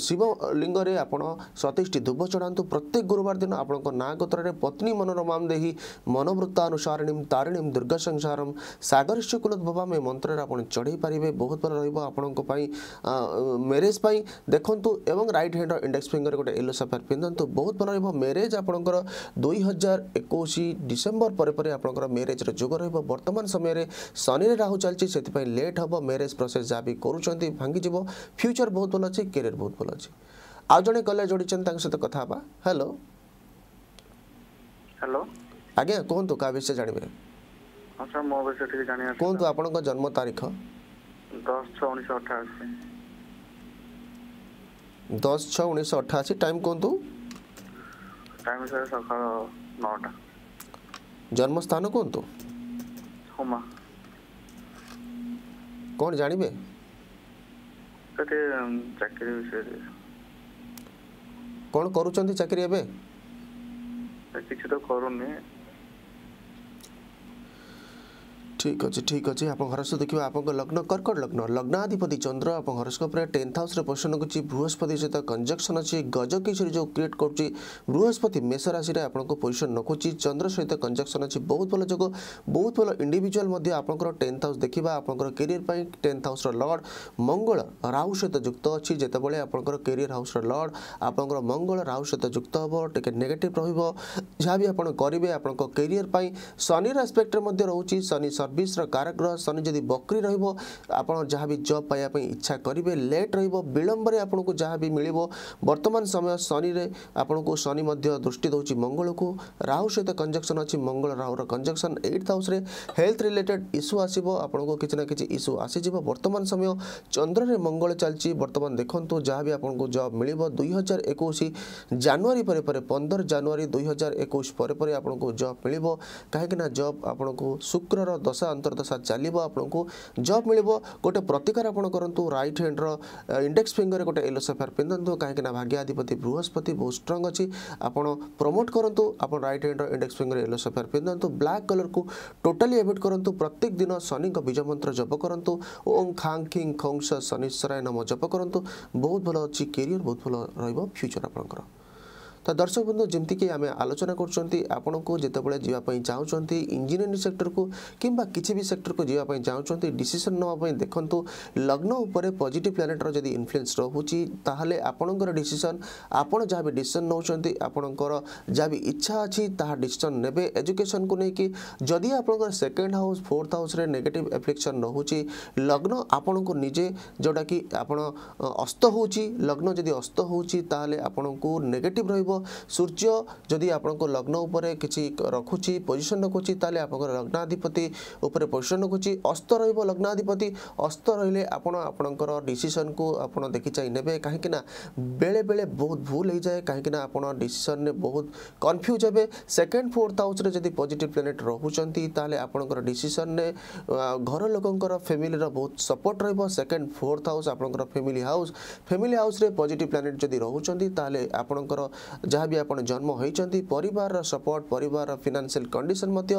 ଶିବ ଲିଙ୍ଗରେ ଆପଣ ସତେଇଶଟି ଧୂପ ଚଢ଼ାନ୍ତୁ ପ୍ରତ୍ୟେକ ଗୁରୁବାର ଦିନ ଆପଣଙ୍କ ନାଁ ଗୋତ୍ରରେ ପତ୍ନୀ ମନୋରମାମ ଦେହି ମନୋବୃତ୍ତାନୁସାରିଣୀମ ତାରିଣୀମ ଦୁର୍ଗା ସଂସାରମ ସାଗରିଷ୍ୟ କୁଲୋଦ୍ଭବାମ ଏ ମନ୍ତ୍ରରେ ଆପଣ ଚଢ଼େଇ ପାରିବେ ବହୁତ ଭଲ ରହିବ ଆପଣଙ୍କ ପାଇଁ ମ୍ୟାରେଜ୍ ପାଇଁ ଦେଖନ୍ତୁ ଏବଂ ରାଇଟ୍ ହ୍ୟାଣ୍ଡର ଇଣ୍ଡେକ୍ସ ଫିଙ୍ଗର ଗୋଟେ ୟେଲୋ ସଫେୟାର ପିନ୍ଧନ୍ତୁ ବହୁତ ଭଲ ରହିବ ମ୍ୟାରେଜ୍ ଆପଣଙ୍କର ଦୁଇ ହଜାର ଏକୋଇଶ ଡିସେମ୍ବର ପରେ ପରେ ଆପଣଙ୍କର ମ୍ୟାରେଜ୍ର ଯୋଗ ରହିବ ବର୍ତ୍ତମାନ ସମୟରେ ଶନିରେ ରାହୁ ଚାଲିଛି ସେଥିପାଇଁ ଲେଟ୍ ହେବ ମ୍ୟାରେଜ୍ ପ୍ରୋସେସ୍ ଯାହା ବି କରୁଛନ୍ତି ଭାଙ୍ଗିଯିବ ଫ୍ୟୁଚର୍ ବହୁତ ଭଲ ଅଛି କ୍ୟାରିୟର୍ ବହୁତ ଭଲ ଅଛି ଆଉ ଜଣେ କଲର୍ ଯୋଡ଼ିଛନ୍ତି ତାଙ୍କ ସହିତ କଥା ହେବା ହ୍ୟାଲୋ ହ୍ୟାଲୋ ଆଜ୍ଞା କୁହନ୍ତୁ କାହା ବିଷୟ ଜାଣିବେ ହଁ ସାର୍ ମୋ ବିଷୟ ଟିକେ ଜାଣିବା କୁହନ୍ତୁ ଆପଣଙ୍କ ଜନ୍ମ ତାରିଖ ଦଶ ଛଅ ଉଣେଇଶହ ଅଠାଅଶୀ ଦଶ ଛଅ ଉଣେଇଶହ ଅଠାଅଶୀ ଟାଇମ୍ କୁହନ୍ତୁ ଟାଇମ୍ ସାର୍ ସକାଳ ନଅଟା ଜନ୍ମସ୍ଥାନ କୁହନ୍ତୁ ହୁମା କ'ଣ ଜାଣିବେ ଚାକିରି ବିଷୟରେ କ'ଣ କରୁଛନ୍ତି ଚାକିରି ଏବେ କିଛି ତ କରୁନି ঠিক ଅଛି ଠିକ୍ ଅଛି ଆପଣଙ୍କ ହରସ୍କୋପ୍ ଦେଖିବା ଆପଣଙ୍କ ଲଗ୍ନ କର୍କଟ ଲଗ୍ନ ଲଗ୍ନାଧିପତି ଚନ୍ଦ୍ର ଆପଣଙ୍କ ହରସ୍କୋପ୍ରେ ଟେନ୍ଥ ହାଉସ୍ରେ ପୋଷଣ କରୁଛି ବୃହସ୍ପତି ସହିତ କଞ୍ଜକ୍ସନ୍ ଅଛି ଗଜକିଶୋରୀ ଯେଉଁ କ୍ରିଏଟ୍ କରୁଛି ବୃହସ୍ପତି ମେଷ ରାଶିରେ ଆପଣଙ୍କୁ ପୋଜିସନ୍ ରଖୁଛି ଚନ୍ଦ୍ର ସହିତ କଞ୍ଜକ୍ସନ୍ ଅଛି ବହୁତ ଭଲ ଯୋଗ ବହୁତ ଭଲ ଇଣ୍ଡିଭିଜୁଆଲ୍ ମଧ୍ୟ ଆପଣଙ୍କର ଟେନ୍ଥ ହାଉସ୍ ଦେଖିବା ଆପଣଙ୍କର କ୍ୟାରିୟର୍ ପାଇଁ ଟେନ୍ଥ ହାଉସ୍ର ଲର୍ଡ଼ ମଙ୍ଗଳ ରାହୁ ସହିତ ଯୁକ୍ତ ଅଛି ଯେତେବେଳେ ଆପଣଙ୍କର କ୍ୟାରିୟର୍ ହାଉସ୍ର ଲର୍ଡ଼ ଆପଣଙ୍କର ମଙ୍ଗଳ ରାହୁ ସହିତ ଯୁକ୍ତ ହେବ ଟିକେ ନେଗେଟିଭ୍ ରହିବ ଯାହା ବି ଆପଣ କରିବେ ଆପଣଙ୍କ କ୍ୟାରିୟର୍ ପାଇଁ ଶନିର ଆସ୍ପେକ୍ଟରେ ମଧ୍ୟ ରହୁଛି ଶନି ଶନି ଛବିଶର କାରଗ୍ରହ ଶନି ଯଦି ବକ୍ରି ରହିବ ଆପଣ ଯାହା ବି ଜବ୍ ପାଇବା ପାଇଁ ଇଚ୍ଛା କରିବେ ଲେଟ୍ ରହିବ ବିଳମ୍ବରେ ଆପଣଙ୍କୁ ଯାହା ବି ମିଳିବ ବର୍ତ୍ତମାନ ସମୟ ଶନିରେ ଆପଣଙ୍କୁ ଶନି ମଧ୍ୟ ଦୃଷ୍ଟି ଦେଉଛି ମଙ୍ଗଳକୁ ରାହୁ ସହିତ କଞ୍ଜକ୍ସନ୍ ଅଛି ମଙ୍ଗଳ ରାହୁର କଞ୍ଜକ୍ସନ୍ ଏଇଟ୍ ହାଉସ୍ରେ ହେଲ୍ଥ ରିଲେଟେଡ୍ ଇସ୍ୟୁ ଆସିବ ଆପଣଙ୍କୁ କିଛି ନା କିଛି ଇସ୍ୟୁ ଆସିଯିବ ବର୍ତ୍ତମାନ ସମୟ ଚନ୍ଦ୍ରରେ ମଙ୍ଗଳ ଚାଲିଛି ବର୍ତ୍ତମାନ ଦେଖନ୍ତୁ ଯାହା ବି ଆପଣଙ୍କୁ ଜବ୍ ମିଳିବ ଦୁଇ ହଜାର ଏକୋଇଶ ଜାନୁଆରୀ ପରେ ପରେ ପନ୍ଦର ଜାନୁଆରୀ ଦୁଇ ହଜାର ଏକୋଇଶ ପରେ ପରେ ଆପଣଙ୍କୁ ଜବ୍ ମିଳିବ କାହିଁକିନା ଜବ୍ ଆପଣଙ୍କୁ ଶୁକ୍ରର ଦଶ ଆଶା ଅନ୍ତର୍ଦ୍ଦଶା ଚାଲିବ ଆପଣଙ୍କୁ ଜବ୍ ମିଳିବ ଗୋଟେ ପ୍ରତିକାର ଆପଣ କରନ୍ତୁ ରାଇଟ୍ ହ୍ୟାଣ୍ଡର ଇଣ୍ଡେକ୍ସ ଫିଙ୍ଗର୍ରେ ଗୋଟେ ୟେଲୋ ସଫେୟାର ପିନ୍ଧନ୍ତୁ କାହିଁକିନା ଭାଗ୍ୟାଧିପତି ବୃହସ୍ପତି ବହୁତ ଷ୍ଟ୍ରଙ୍ଗ୍ ଅଛି ଆପଣ ପ୍ରମୋଟ୍ କରନ୍ତୁ ଆପଣ ରାଇଟ୍ ହ୍ୟାଣ୍ଡର ଇଣ୍ଡେକ୍ସ ଫିଙ୍ଗର୍ ୟେଲୋ ସଫେୟାର ପିନ୍ଧନ୍ତୁ ବ୍ଲାକ୍ କଲର୍କୁ ଟୋଟାଲି ଏଭଏଡ୍ କରନ୍ତୁ ପ୍ରତ୍ୟେକ ଦିନ ଶନିଙ୍କ ବୀଜମନ୍ତ୍ର ଜପ କରନ୍ତୁ ଓଂ ଖାଙ୍ଗ୍ ଖିଂ ଖଂସ ଶନିଶ୍ୱରାୟ ନମ ଜପ କରନ୍ତୁ ବହୁତ ଭଲ ଅଛି କେରିୟର୍ ବହୁତ ଭଲ ରହିବ ଫ୍ୟୁଚର୍ ଆପଣଙ୍କର ତ ଦର୍ଶକ ବନ୍ଧୁ ଯେମିତିକି ଆମେ ଆଲୋଚନା କରୁଛନ୍ତି ଆପଣଙ୍କୁ ଯେତେବେଳେ ଯିବା ପାଇଁ ଚାହୁଁଛନ୍ତି ଇଞ୍ଜିନିୟରିଂ ସେକ୍ଟରକୁ କିମ୍ବା କିଛି ବି ସେକ୍ଟରକୁ ଯିବା ପାଇଁ ଚାହୁଁଛନ୍ତି ଡିସିସନ୍ ନେବା ପାଇଁ ଦେଖନ୍ତୁ ଲଗ୍ନ ଉପରେ ପଜିଟିଭ୍ ପ୍ଲାନେଟ୍ର ଯଦି ଇନଫ୍ଲୁଏନ୍ସ ରହୁଛି ତାହେଲେ ଆପଣଙ୍କର ଡିସିସନ୍ ଆପଣ ଯାହା ବି ଡିସିସନ୍ ନେଉଛନ୍ତି ଆପଣଙ୍କର ଯାହା ବି ଇଚ୍ଛା ଅଛି ତାହା ଡିସିସନ୍ ନେବେ ଏଜୁକେସନ୍କୁ ନେଇକି ଯଦି ଆପଣଙ୍କର ସେକେଣ୍ଡ ହାଉସ୍ ଫୋର୍ଥ ହାଉସ୍ରେ ନେଗେଟିଭ୍ ଆପ୍ଲିକେସନ୍ ରହୁଛି ଲଗ୍ନ ଆପଣଙ୍କୁ ନିଜେ ଯେଉଁଟାକି ଆପଣ ଅସ୍ତ ହେଉଛି ଲଗ୍ନ ଯଦି ଅସ୍ତ ହେଉଛି ତାହେଲେ ଆପଣଙ୍କୁ ନେଗେଟିଭ୍ ରହିବ ସୂର୍ଯ୍ୟ ଯଦି ଆପଣଙ୍କ ଲଗ୍ନ ଉପରେ କିଛି ରଖୁଛି ପୋଜିସନ୍ ରଖୁଛି ତାହେଲେ ଆପଣଙ୍କର ଲଗ୍ନାଧିପତି ଉପରେ ପୋଜିସନ୍ ରଖୁଛି ଅସ୍ତ ରହିବ ଲଗ୍ନାଧିପତି ଅସ୍ତ ରହିଲେ ଆପଣ ଆପଣଙ୍କର ଡିସିସନ୍କୁ ଆପଣ ଦେଖିଚାଇ ନେବେ କାହିଁକିନା ବେଳେବେଳେ ବହୁତ ଭୁଲ ହେଇଯାଏ କାହିଁକିନା ଆପଣ ଡିସିସନ୍ରେ ବହୁତ କନଫ୍ୟୁଜ୍ ହେବେ ସେକେଣ୍ଡ ଫୋର୍ଥ ହାଉସ୍ରେ ଯଦି ପଜିଟିଭ୍ ପ୍ଲାନେଟ୍ ରହୁଛନ୍ତି ତାହେଲେ ଆପଣଙ୍କର ଡିସିସନ୍ରେ ଘର ଲୋକଙ୍କର ଫ୍ୟାମିଲିର ବହୁତ ସପୋର୍ଟ ରହିବ ସେକେଣ୍ଡ ଫୋର୍ଥ ହାଉସ୍ ଆପଣଙ୍କର ଫ୍ୟାମିଲି ହାଉସ୍ ଫ୍ୟାମିଲି ହାଉସ୍ରେ ପଜିଟିଭ୍ ପ୍ଲାନେଟ୍ ଯଦି ରହୁଛନ୍ତି ତାହେଲେ ଆପଣଙ୍କର ଯାହାବି ଆପଣ ଜନ୍ମ ହୋଇଛନ୍ତି ପରିବାରର ସପୋର୍ଟ ପରିବାରର ଫିନାନ୍ସିଆଲ କଣ୍ଡିସନ୍ ମଧ୍ୟ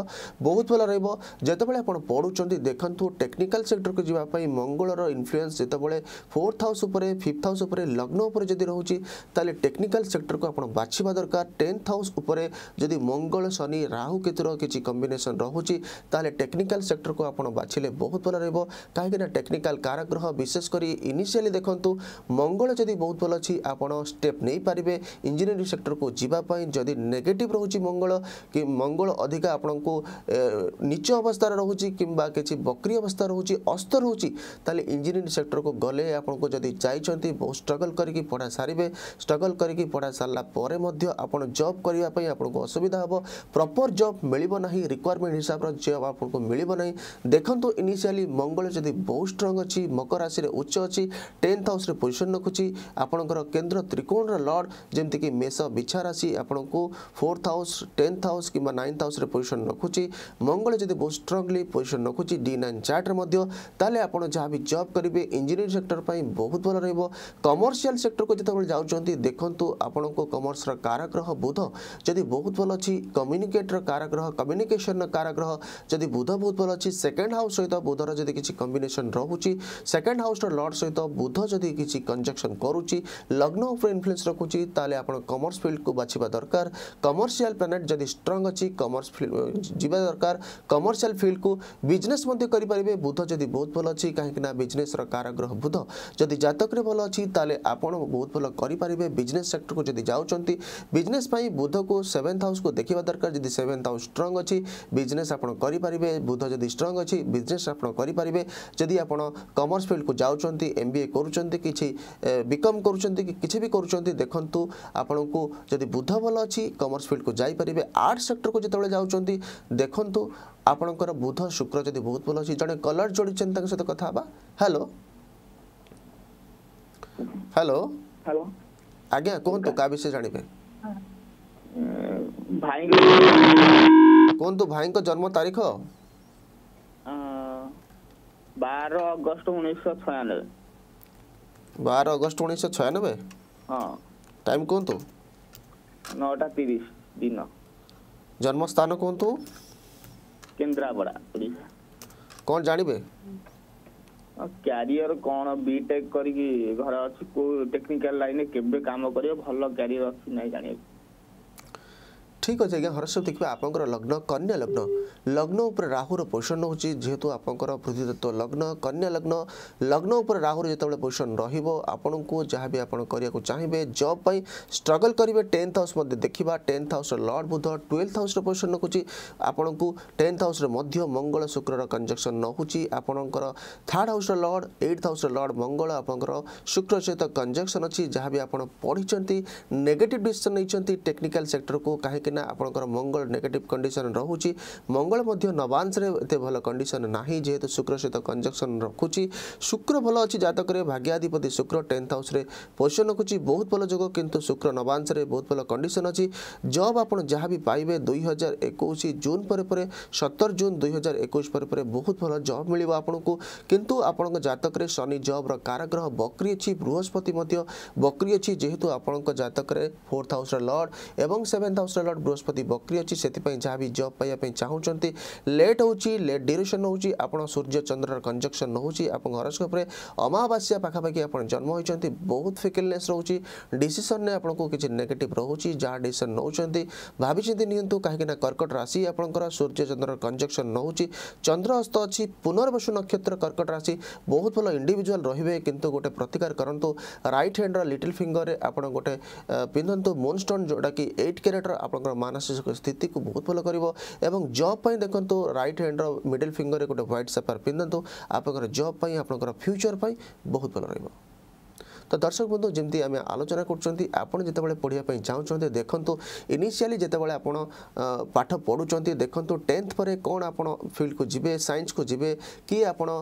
ବହୁତ ଭଲ ରହିବ ଯେତେବେଳେ ଆପଣ ପଢ଼ୁଛନ୍ତି ଦେଖନ୍ତୁ ଟେକ୍ନିକାଲ ସେକ୍ଟରକୁ ଯିବା ପାଇଁ ମଙ୍ଗଳର ଇନଫ୍ଲୁଏନ୍ସ ଯେତେବେଳେ ଫୋର୍ଥ ହାଉସ୍ ଉପରେ ଫିଫ୍ଥ ହାଉସ୍ ଉପରେ ଲଗ୍ନ ଉପରେ ଯଦି ରହୁଛି ତାହେଲେ ଟେକ୍ନିକାଲ ସେକ୍ଟରକୁ ଆପଣ ବାଛିବା ଦରକାର ଟେନ୍ଥ ହାଉସ୍ ଉପରେ ଯଦି ମଙ୍ଗଳ ଶନି ରାହୁ କେତୁର କିଛି କମ୍ବିନେସନ୍ ରହୁଛି ତାହେଲେ ଟେକ୍ନିକାଲ ସେକ୍ଟରକୁ ଆପଣ ବାଛିଲେ ବହୁତ ଭଲ ରହିବ କାହିଁକିନା ଟେକ୍ନିକାଲ କାରଗ୍ରହ ବିଶେଷ କରି ଇନିସିଆଲି ଦେଖନ୍ତୁ ମଙ୍ଗଳ ଯଦି ବହୁତ ଭଲ ଅଛି ଆପଣ ଷ୍ଟେପ୍ ନେଇପାରିବେ ଇଞ୍ଜିନିୟରିଂ ସେକ୍ଟରକୁ ଯିବା ପାଇଁ ଯଦି ନେଗେଟିଭ୍ ରହୁଛି ମଙ୍ଗଳ କି ମଙ୍ଗଳ ଅଧିକା ଆପଣଙ୍କୁ ନିଚ ଅବସ୍ଥାରେ ରହୁଛି କିମ୍ବା କିଛି ବକ୍ରି ଅବସ୍ଥା ରହୁଛି ଅସ୍ତ ରହୁଛି ତାହେଲେ ଇଞ୍ଜିନିୟରିଂ ସେକ୍ଟରକୁ ଗଲେ ଆପଣଙ୍କୁ ଯଦି ଚାହିଁଛନ୍ତି ବହୁତ ଷ୍ଟ୍ରଗଲ୍ କରିକି ପଢ଼ା ସାରିବେ ଷ୍ଟ୍ରଗଲ୍ କରିକି ପଢ଼ା ସାରିଲା ପରେ ମଧ୍ୟ ଆପଣ ଜବ୍ କରିବା ପାଇଁ ଆପଣଙ୍କୁ ଅସୁବିଧା ହେବ ପ୍ରପର୍ ଜବ୍ ମିଳିବ ନାହିଁ ରିକ୍ୱାରମେଣ୍ଟ ହିସାବର ଜବ୍ ଆପଣଙ୍କୁ ମିଳିବ ନାହିଁ ଦେଖନ୍ତୁ ଇନିସିଆଲି ମଙ୍ଗଳ ଯଦି ବହୁତ ଷ୍ଟ୍ରଙ୍ଗ ଅଛି ମକର ରାଶିରେ ଉଚ୍ଚ ଅଛି ଟେନ୍ଥ ହାଉସ୍ରେ ପୋଜିସନ୍ ରଖୁଛି ଆପଣଙ୍କର କେନ୍ଦ୍ର ତ୍ରିକୋଣର ଲର୍ଡ଼ ଯେମିତିକି ମେଷ ବିଛା ରାଶି ଆପଣଙ୍କୁ ଫୋର୍ଥ ହାଉସ୍ ଟେନ୍ଥ ହାଉସ୍ କିମ୍ବା ନାଇନ୍ଥ ହାଉସ୍ରେ ପୋଜିସନ୍ ରଖୁଛି ମଙ୍ଗଳ ଯଦି ବହୁତ ଷ୍ଟ୍ରଙ୍ଗଲି ପୋଜିସନ୍ ରଖୁଛି ଡି ନାଇନ୍ ଚାର୍ଟରେ ମଧ୍ୟ ତାହେଲେ ଆପଣ ଯାହା ବି ଜବ୍ କରିବେ ଇଞ୍ଜିନିୟରିଂ ସେକ୍ଟର ପାଇଁ ବହୁତ ଭଲ ରହିବ କମର୍ସିଆଲ ସେକ୍ଟରକୁ ଯେତେବେଳେ ଯାଉଛନ୍ତି ଦେଖନ୍ତୁ ଆପଣଙ୍କୁ କମର୍ସର କାରାଗ୍ରହ ବୁଧ ଯଦି ବହୁତ ଭଲ ଅଛି କମ୍ୟୁନିକେଟର କାରାଗ୍ରହ କମ୍ୟୁନିକେସନର କାରାଗ୍ରହ ଯଦି ବୁଧ ବହୁତ ଭଲ ଅଛି ସେକେଣ୍ଡ ହାଉସ୍ ସହିତ ବୁଧର ଯଦି କିଛି କମ୍ବିନେସନ୍ ରହୁଛି ସେକେଣ୍ଡ ହାଉସ୍ର ଲର୍ଡ଼ ସହିତ ବୁଧ ଯଦି କିଛି କଞ୍ଜକ୍ସନ୍ କରୁଛି ଲଗ୍ନ ଉପରେ ଇନଫ୍ଲୁଏନ୍ସ ରଖୁଛି ତାହେଲେ ଆପଣ କମର୍ସ কমর্স ফিল্ডকু বাছবা দরকার কমর্সিয়াল প্ଲାନେଟ୍ ଯଦି ଷ୍ଟ୍ରଙ୍ଗ ଅଛି କମର୍ସ ଯିବା ଦରକାର କମର୍ସିଆଲ ଫିଲ୍ଡକୁ ବିଜନେସ୍ ମଧ୍ୟ କରିପାରିବେ ବୁଧ ଯଦି ବହୁତ ଭଲ ଅଛି କାହିଁକିନା ବିଜନେସ୍ର କାରଗ୍ରହ ବୁଧ ଯଦି ଜାତକରେ ଭଲ ଅଛି ତାହେଲେ ଆପଣ ବହୁତ ଭଲ କରିପାରିବେ ବିଜନେସ୍ ସେକ୍ଟରକୁ ଯଦି ଯାଉଛନ୍ତି ବିଜନେସ୍ ପାଇଁ ବୁଧକୁ ସେଭେନ୍ଥ ହାଉସ୍କୁ ଦେଖିବା ଦରକାର ଯଦି ସେଭେନ୍ଥ ହାଉସ୍ ଷ୍ଟ୍ରଙ୍ଗ ଅଛି ବିଜନେସ୍ ଆପଣ କରିପାରିବେ ବୁଧ ଯଦି ଷ୍ଟ୍ରଙ୍ଗ ଅଛି ବିଜନେସ୍ ଆପଣ କରିପାରିବେ ଯଦି ଆପଣ କମର୍ସ ଫିଲ୍ଡକୁ ଯାଉଛନ୍ତି ଏମ୍ ବି ଏ କରୁଛନ୍ତି କିଛି ବିକମ୍ କରୁଛନ୍ତି କି କିଛି ବି କରୁଛନ୍ତି ଦେଖନ୍ତୁ ଆପଣଙ୍କୁ যদি ବୁଧ ଭଲ ଅଛି କମର୍ସ ଫିଲ୍ଡକୁ ଯାଇପାରିବେ ଆର୍ଟ ସେକ୍ଟରକୁ ଯେତେବେଳେ ଯାଉଛନ୍ତି ଦେଖନ୍ତୁ ଆପଣଙ୍କର ବୁଧ ଶୁକ୍ର ଯଦି ବହୁତ ଭଲ ଅଛି ଜଣେ କଲର ଯୋଡ଼ିଛନ୍ତି ତାଙ୍କ ସହିତ କଥା ହେବା ହ୍ୟାଲୋ ହ୍ୟାଲୋ ହ୍ୟାଲୋ ଆଜ୍ଞା କୁହନ୍ତୁ କାହା ବିଷୟ ଜାଣିବେ କୁହନ୍ତୁ ଭାଇଙ୍କ ଜନ୍ମ ତାରିଖ ବାର ଅଗଷ୍ଟ ଉଣେଇଶହ ଛୟାନବେ ବାର ଅଗଷ୍ଟ ଉଣେଇଶହ ଛୟାନବେ ହଁ ଟାଇମ୍ କୁହନ୍ତୁ ନଅଟା ତିରିଶ ଦିନ ଜନ୍ମସ୍ଥାନ କୁହନ୍ତୁ କେନ୍ଦ୍ରାପଡ଼ା ଓଡ଼ିଶା କ'ଣ ଜାଣିବେ କ୍ୟାରିୟର କ'ଣ ବିଟେକ୍ କରିକି ଘରେ ଅଛି କୋଉ ଟେକ୍ନିକାଲ ଲାଇନରେ କେବେ କାମ କରିବ ଭଲ କ୍ୟାରିୟର ଅଛି ନାହିଁ ଜାଣିବାକୁ ঠিক আছে আজ্ঞা হরস্ব দেখবে আপনার লগ্ন কন্যা লগ্ন লগ্ন উপরে রাহুর পোষণ হচ্ছে যেহেতু আপনার পৃথিবীতত্ত্ব লগ্ন কন্যা লগ্ন লগ্ন উপরে রাহুর যেত পোষণ রহব আপনার যা বি আপনার করা চাইবে জব পাই স্ট্রগল করবে টেন্থ হাউস মধ্যে দেখা tenth house lord Budh twelfth house position রকুচি আপনার টেন্থ হাউস মধ্যে মঙ্গল শুক্রর কনজকশন রহুচি আপনার third house lord eight house lord Mangal আপনার শুক্র সহ কনজকশন অনেক যা বি আপনার পড়ি নেগেটিভ ডিসিশন নিয়েছেন টেকনিকাল সেক্টরকে কাহিঁকি କାହିଁକିନା ଆପଣଙ୍କର ମଙ୍ଗଳ ନେଗେଟିଭ୍ କଣ୍ଡିସନ୍ ରହୁଛି ମଙ୍ଗଳ ମଧ୍ୟ ନବାଂଶରେ ଏତେ ଭଲ କଣ୍ଡିସନ୍ ନାହିଁ ଯେହେତୁ ଶୁକ୍ର ସହିତ କଞ୍ଜକ୍ସନ୍ ରଖୁଛି ଶୁକ୍ର ଭଲ ଅଛି ଜାତକରେ ଭାଗ୍ୟାଧିପତି ଶୁକ୍ର ଟେନ୍ଥ ହାଉସ୍ରେ ପୋଜିସନ୍ ରଖୁଛି ବହୁତ ଭଲ ଯୋଗ କିନ୍ତୁ ଶୁକ୍ର ନବାଂଶରେ ବହୁତ ଭଲ କଣ୍ଡିସନ୍ ଅଛି ଜବ୍ ଆପଣ ଯାହା ବି ପାଇବେ ଦୁଇ ହଜାର ଏକୋଇଶ ଜୁନ୍ ପରେ ପରେ ସତର ଜୁନ୍ ଦୁଇ ହଜାର ଏକୋଇଶ ପରେ ପରେ ବହୁତ ଭଲ ଜବ୍ ମିଳିବ ଆପଣଙ୍କୁ କିନ୍ତୁ ଆପଣଙ୍କ ଜାତକରେ ଶନି ଜବ୍ର କାରଗ୍ରହ ବକ୍ରି ଅଛି ବୃହସ୍ପତି ମଧ୍ୟ ବକ୍ରି ଅଛି ଯେହେତୁ ଆପଣଙ୍କ ଜାତକରେ ଫୋର୍ଥ ହାଉସ୍ର ଲର୍ଡ଼ ଏବଂ ସେଭେନ୍ଥ ହାଉସ୍ର ଲର୍ଡ଼ बृहस्पति बकरी अच्छी से जहाँ भी जब पाइबा चाहूँ लेट हो लेट ड्यूरेसन हो सूर्य चंद्र कंजक्शन रोचे आप हरस्कोप अमावास्या पाखापाखी आप जन्म होती बहुत फिकिलने रोचे डिसीसन ने आपको किसी नेगेट रोचे जहाँ डिशन नौ नौकर भाविचंती कहीं कर्कट राशि आप सूर्य चंद्र कंजक्शन नौकरी चंद्रहस्त अच्छी पुनर्वसु नक्षत्र कर्कट राशि बहुत भल इंडिजुआल रे कि गोटे प्रतिकार करूँ रईट हैंड रिटिल फिंगर में आप गोटे पिंधतु मून स्टोन जोटा कि एट क्यारेटर आप ମାନସିକ ସ୍ଥିତିକୁ ବହୁତ ଭଲ କରିବ ଏବଂ ଜବ୍ ପାଇଁ ଦେଖନ୍ତୁ ରାଇଟ୍ ହ୍ୟାଣ୍ଡର ମିଡିଲ୍ ଫିଙ୍ଗରରେ ଗୋଟେ ହ୍ୱାଇଟ୍ ସେପାର ପିନ୍ଧନ୍ତୁ ଆପଣଙ୍କର ଜବ୍ ପାଇଁ ଆପଣଙ୍କର ଫ୍ୟୁଚର୍ ପାଇଁ ବହୁତ ଭଲ ରହିବ তো দর্শক বন্ধু যেমি আমি আলোচনা করছেন আপনার যেতবে পড়া চাহুন দেখুন ইনিশিয়ালি যেতবে আপনার পাঠ পড়ুন দেখুন টেন্থ পরে কোণ আপনার ফিল্ড কু যাবে সাইন্স কু যাবে কি আপনার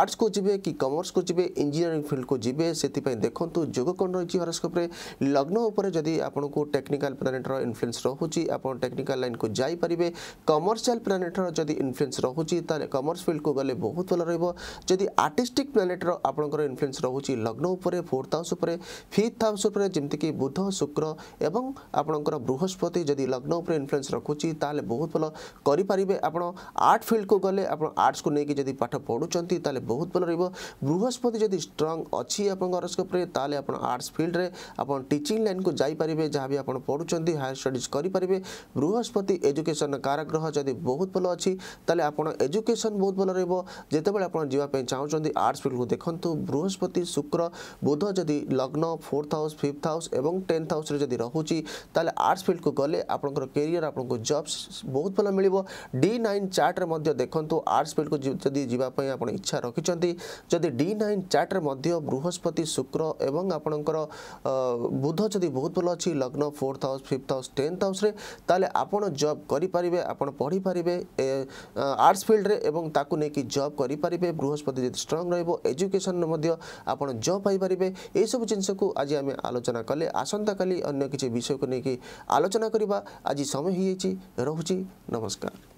আর্টস কু যাবে কি কমর্স কু যাবে ইঞ্জিনিয়ারিং ফিল্ড কু যাবে সেই দেখুন যোগ কোণ রয়েছে হরস্কোপে লগ্ন উপরে যদি আপনার টেকনিকাল প্লানেটর ইনফ্লুয়েন্স রয়েছে আপনার টেকনিকাল লাইন কু যাই পারে কমর্সিয়াল প্লানেটর যদি ইনফ্লুয়েন্স রয়েছে তাহলে কমর্স ফিল্ড কু গেলে বহুত ভালো রহব যদি আর্টিস্টিক প্লানেটর আপনার ইনফ্লুয়েন্স রয়েছে লগ্ন উপরে ଉପରେ ଫୋର୍ ହାଉସ୍ ଉପରେ ଫିଫ୍ଥ ହାଉସ୍ ଉପରେ ଯେମିତିକି ବୁଧ ଶୁକ୍ର ଏବଂ ଆପଣଙ୍କର ବୃହସ୍ପତି ଯଦି ଲଗ୍ନ ଉପରେ ଇନଫ୍ଲୁଏନ୍ସ ରଖୁଛି ତାହେଲେ ବହୁତ ଭଲ କରିପାରିବେ ଆପଣ ଆର୍ଟ ଫିଲ୍ଡକୁ ଗଲେ ଆପଣ ଆର୍ଟସକୁ ନେଇକି ଯଦି ପାଠ ପଢ଼ୁଛନ୍ତି ତାହେଲେ ବହୁତ ଭଲ ରହିବ ବୃହସ୍ପତି ଯଦି ଷ୍ଟ୍ରଙ୍ଗ ଅଛି ଆପଣଙ୍କ ହରସ୍କୋପରେ ତାହେଲେ ଆପଣ ଆର୍ଟସ୍ ଫିଲ୍ଡରେ ଆପଣ ଟିଚିଂ ଲାଇନ୍କୁ ଯାଇପାରିବେ ଯାହା ବି ଆପଣ ପଢ଼ୁଛନ୍ତି ହାୟର ଷ୍ଟଡ଼ିଜ୍ କରିପାରିବେ ବୃହସ୍ପତି ଏଜୁକେସନ୍ କାରଗ୍ରହ ଯଦି ବହୁତ ଭଲ ଅଛି ତାହେଲେ ଆପଣ ଏଜୁକେସନ୍ ବହୁତ ଭଲ ରହିବ ଯେତେବେଳେ ଆପଣ ଯିବା ପାଇଁ ଚାହୁଁଛନ୍ତି ଆର୍ଟସ୍ ଫିଲ୍ଡକୁ ଦେଖନ୍ତୁ ବୃହସ୍ପତି ଶୁକ୍ର বুধ যদি লগ্ন ফোর্থ হাউস ফিফ্থ হাউস এবং টেন্থ হাউসরে যদি রহুচি তাহলে আর্টস ফিল্ডকু গলে আপনার কেরিয়র আপনার জব বহুত ভাল মিলব ডি নাইন চার্টরে মধ্যে দেখন্তু আর্টস ফিল্ডকু যদি যা আপনার ইচ্ছা রাখিছেন যদি ডি নাইন চার্টরে মধ্যে বৃহস্পতি শুক্র এবং আপনার বুধ যদি বহুত ভাল অছি লগ্ন fourth house fifth house tenth হাউসরে তাহলে আপনার জব করে আপনার পড়িপারে আর্টস ফিল্ডরে এবং তাকে নিয়ে জব করে বৃহস্পতি যদি স্ট্রং রহব এজুকেশন আপনার জব পাইবে ପାଇପାରିବେ ଏସବୁ ଜିନିଷକୁ ଆଜି ଆମେ ଆଲୋଚନା କଲେ ଆସନ୍ତାକାଲି ଅନ୍ୟ କିଛି ବିଷୟକୁ ନେଇକି ଆଲୋଚନା କରିବା ଆଜି ସମୟ ହୋଇଯାଇଛି ରହୁଛି ନମସ୍କାର